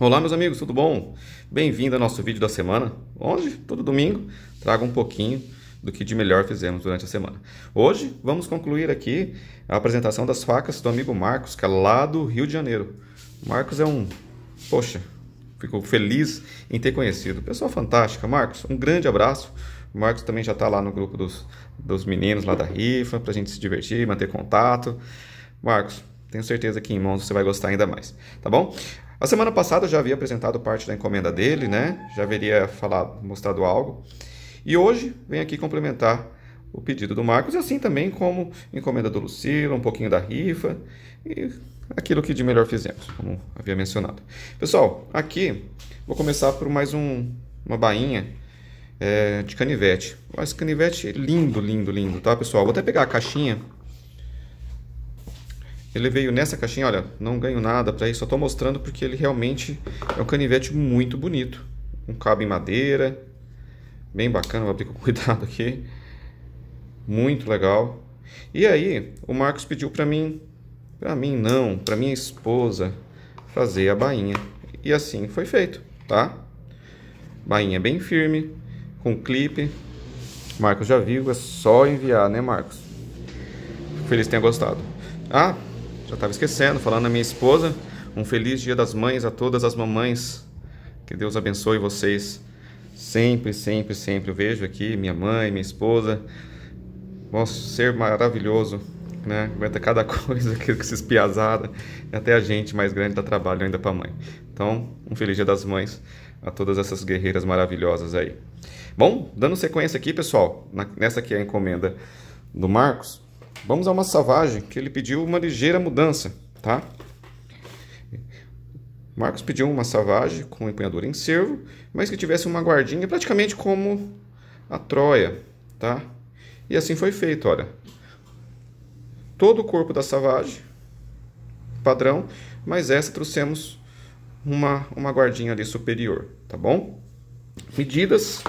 Olá, meus amigos, tudo bom? Bem-vindo ao nosso vídeo da semana, onde todo domingo trago um pouquinho do que de melhor fizemos durante a semana. Hoje vamos concluir aqui a apresentação das facas do amigo Marcos, que é lá do Rio de Janeiro. Marcos é um, poxa, fico feliz em ter conhecido. Pessoa fantástica, Marcos, um grande abraço. O Marcos também já está lá no grupo dos, dos meninos lá da rifa, para a gente se divertir, manter contato. Marcos, tenho certeza que em mãos você vai gostar ainda mais, tá bom? A semana passada eu já havia apresentado parte da encomenda dele, né? Já haveria falado, mostrado algo. E hoje vem aqui complementar o pedido do Marcos, e assim também como encomenda do Lucilo, um pouquinho da rifa e aquilo que de melhor fizemos, como havia mencionado. Pessoal, aqui vou começar por mais um, uma bainha é, de canivete. esse canivete lindo, lindo, lindo, tá pessoal? Vou até pegar a caixinha ele veio nessa caixinha, olha, não ganho nada para isso, só estou mostrando porque ele realmente é um canivete muito bonito. Um cabo em madeira, bem bacana, vou abrir com cuidado aqui. Muito legal. E aí, o Marcos pediu para mim, para mim não, para minha esposa fazer a bainha. E assim foi feito, tá? Bainha bem firme, com clipe. Marcos já viu, é só enviar, né, Marcos? Feliz que tenha gostado. Ah, já estava esquecendo, falando a minha esposa. Um feliz dia das mães a todas as mamães. Que Deus abençoe vocês. Sempre, sempre, sempre. Eu vejo aqui minha mãe, minha esposa. Bom ser maravilhoso, né? Aguenta cada coisa que esses piazada. Até a gente mais grande dá trabalho ainda para mãe. Então, um feliz dia das mães a todas essas guerreiras maravilhosas aí. Bom, dando sequência aqui, pessoal, nessa aqui é a encomenda do Marcos. Vamos a uma Savage que ele pediu uma ligeira mudança, tá? Marcos pediu uma Savage com empunhadura em servo, mas que tivesse uma guardinha praticamente como a Troia, tá? E assim foi feito, olha. Todo o corpo da Savage padrão, mas essa trouxemos uma, uma guardinha ali superior, tá bom? Medidas,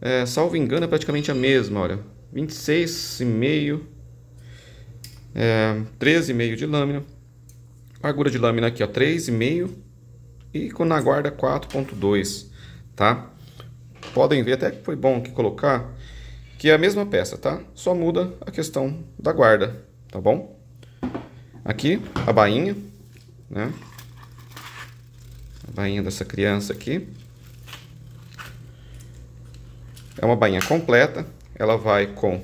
é, salvo engano, é praticamente a mesma, olha. 26,5 é, 13,5 de lâmina. Largura de lâmina aqui, ó, 3,5 e com na guarda 4.2, tá? Podem ver até que foi bom que colocar que é a mesma peça, tá? Só muda a questão da guarda, tá bom? Aqui a bainha, né? A bainha dessa criança aqui. É uma bainha completa, ela vai com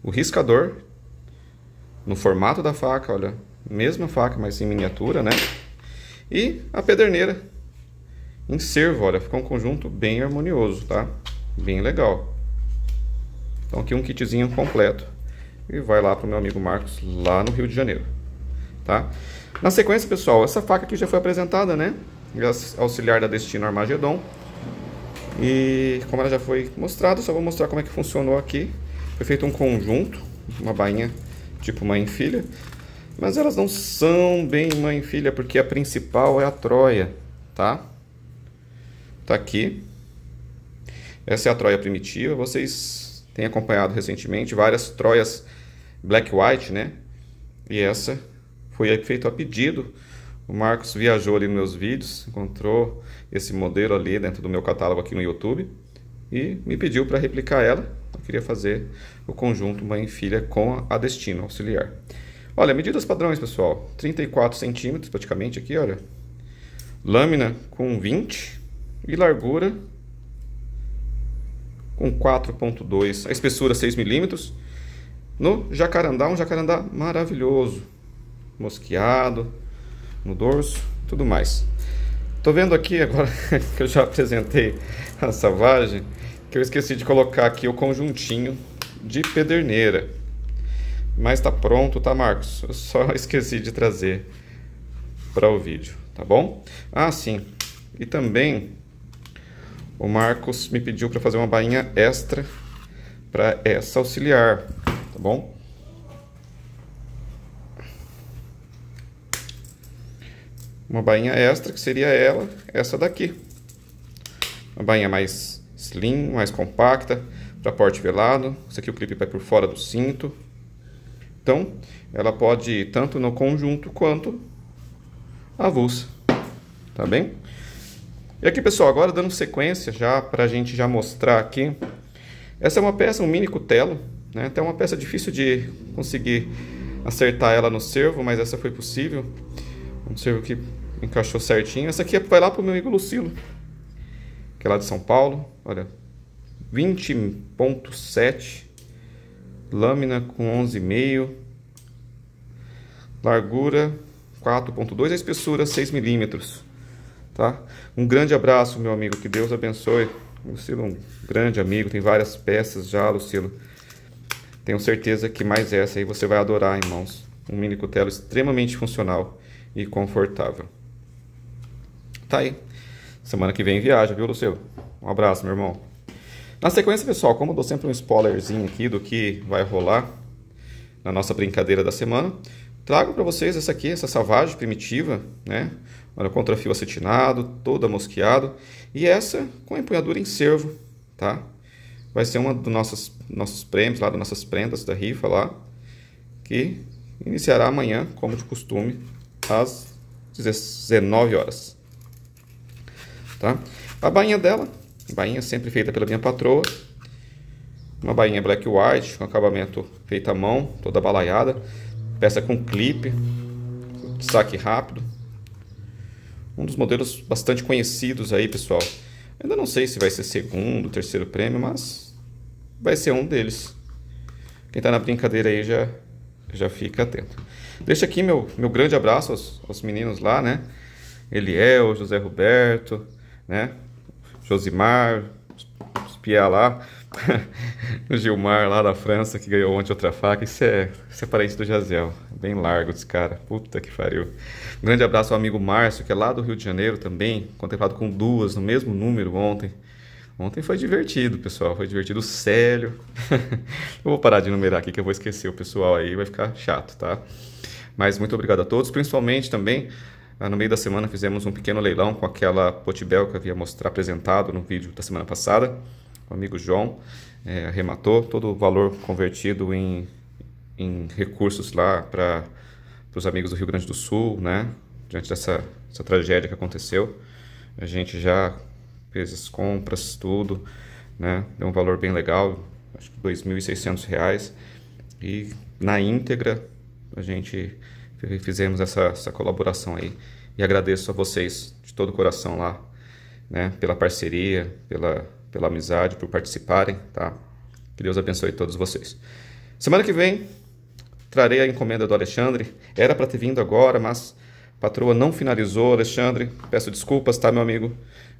o riscador no formato da faca, olha, mesma faca, mas em miniatura, né? E a pederneira em servo, olha, ficou um conjunto bem harmonioso, tá? Bem legal. Então aqui um kitzinho completo. E vai lá pro meu amigo Marcos, lá no Rio de Janeiro, tá? Na sequência, pessoal, essa faca aqui já foi apresentada, né? Auxiliar da Destino Armagedon. E como ela já foi mostrada, só vou mostrar como é que funcionou aqui. Foi feito um conjunto, uma bainha tipo mãe e filha, mas elas não são bem mãe e filha, porque a principal é a Troia, tá? Tá aqui. Essa é a Troia primitiva. Vocês têm acompanhado recentemente várias Troias black white, né? E essa foi feita a pedido. O Marcos viajou ali nos meus vídeos, encontrou esse modelo ali dentro do meu catálogo aqui no YouTube e me pediu para replicar ela. Eu queria fazer o conjunto mãe e filha com a destino auxiliar. Olha, medidas padrões, pessoal. 34 centímetros praticamente aqui, olha. Lâmina com 20 e largura com 4.2. A espessura 6 milímetros. No jacarandá, um jacarandá maravilhoso. Mosqueado no dorso, tudo mais. Tô vendo aqui agora que eu já apresentei a salvagem que eu esqueci de colocar aqui o conjuntinho de pederneira. Mas tá pronto, tá, Marcos? Eu só esqueci de trazer para o vídeo, tá bom? Ah, sim. E também o Marcos me pediu para fazer uma bainha extra para essa auxiliar, tá bom? Uma bainha extra que seria ela, essa daqui. Uma bainha mais slim, mais compacta, para porte velado. Isso aqui o clipe vai por fora do cinto. Então, ela pode ir tanto no conjunto quanto avulsa, tá bem? E aqui, pessoal, agora dando sequência já para a gente já mostrar aqui. Essa é uma peça, um mini cutelo, né? Até então, uma peça difícil de conseguir acertar ela no servo, mas essa foi possível. Um servo que encaixou certinho. Essa aqui vai lá pro meu amigo Lucilo, que é lá de São Paulo. Olha, 20.7, lâmina com 11,5, largura 4.2, a espessura 6 milímetros, tá? Um grande abraço, meu amigo, que Deus abençoe. Lucilo é um grande amigo, tem várias peças já, Lucilo. Tenho certeza que mais essa aí você vai adorar em mãos. Um mini cutelo extremamente funcional e confortável. Tá aí. Semana que vem viaja, viu, Luceu? Um abraço, meu irmão. Na sequência, pessoal, como eu dou sempre um spoilerzinho aqui do que vai rolar na nossa brincadeira da semana, trago para vocês essa aqui, essa savagem primitiva, né? Olha, contra fio acetinado, toda mosqueado, e essa com empunhadura em cervo, tá? Vai ser uma dos nossos, nossos prêmios lá, das nossas prendas da rifa lá, que iniciará amanhã, como de costume, às 19 horas tá? A bainha dela, bainha sempre feita pela minha patroa. Uma bainha black white, com acabamento feito à mão, toda balaiada. Peça com clipe, saque rápido. Um dos modelos bastante conhecidos aí, pessoal. Ainda não sei se vai ser segundo, terceiro prêmio, mas vai ser um deles. Quem está na brincadeira aí já, já fica atento. Deixa aqui meu, meu grande abraço aos, aos meninos lá, né? Eliel, José Roberto, né? Josimar, espiar lá, o Gilmar lá da França, que ganhou ontem outra faca. Isso é, isso é parente do Jaziel. Bem largo esse cara. Puta que pariu. Um grande abraço ao amigo Márcio, que é lá do Rio de Janeiro também, contemplado com duas, no mesmo número ontem. Ontem foi divertido, pessoal. Foi divertido, sério. eu vou parar de numerar aqui que eu vou esquecer o pessoal aí, vai ficar chato, tá? Mas muito obrigado a todos, principalmente também ah, no meio da semana fizemos um pequeno leilão com aquela potibel que eu havia mostrado, apresentado no vídeo da semana passada. O amigo João é, arrematou todo o valor convertido em, em recursos lá para os amigos do Rio Grande do Sul, né? Diante dessa, dessa tragédia que aconteceu. A gente já fez as compras, tudo, né? Deu um valor bem legal, acho que R$ 2.600. E na íntegra a gente fizemos essa, essa colaboração aí. E agradeço a vocês de todo o coração lá, né? Pela parceria, pela, pela amizade, por participarem, tá? Que Deus abençoe todos vocês. Semana que vem, trarei a encomenda do Alexandre. Era para ter vindo agora, mas Patroa não finalizou, Alexandre. Peço desculpas, tá, meu amigo?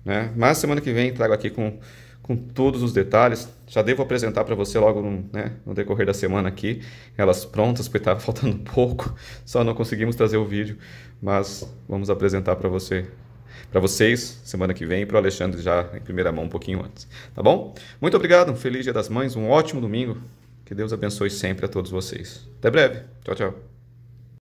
Né? Mas semana que vem trago aqui com, com todos os detalhes. Já devo apresentar para você logo no, né, no, decorrer da semana aqui. Elas prontas, porque estava tá faltando pouco. Só não conseguimos trazer o vídeo. Mas vamos apresentar para você. Para vocês, semana que vem, e para o Alexandre já em primeira mão, um pouquinho antes. Tá bom? Muito obrigado, um feliz Dia das Mães, um ótimo domingo. Que Deus abençoe sempre a todos vocês. Até breve. Tchau, tchau.